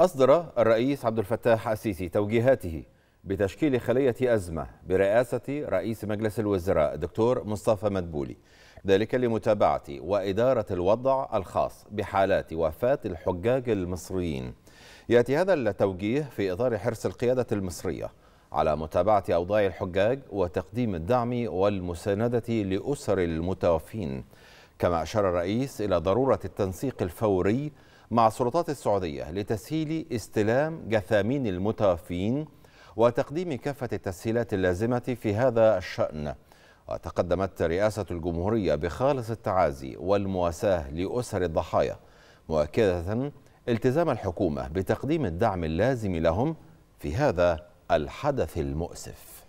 أصدر الرئيس عبد الفتاح السيسي توجيهاته بتشكيل خلية أزمة برئاسة رئيس مجلس الوزراء دكتور مصطفى مدبولي ذلك لمتابعة وإدارة الوضع الخاص بحالات وفاة الحجاج المصريين يأتي هذا التوجيه في إطار حرص القيادة المصرية على متابعة أوضاع الحجاج وتقديم الدعم والمساندة لأسر المتوفين كما أشار الرئيس إلى ضرورة التنسيق الفوري مع السلطات السعودية لتسهيل استلام جثامين المتوفين وتقديم كافة التسهيلات اللازمة في هذا الشأن وتقدمت رئاسة الجمهورية بخالص التعازي والمواساة لأسر الضحايا مؤكدة التزام الحكومة بتقديم الدعم اللازم لهم في هذا الحدث المؤسف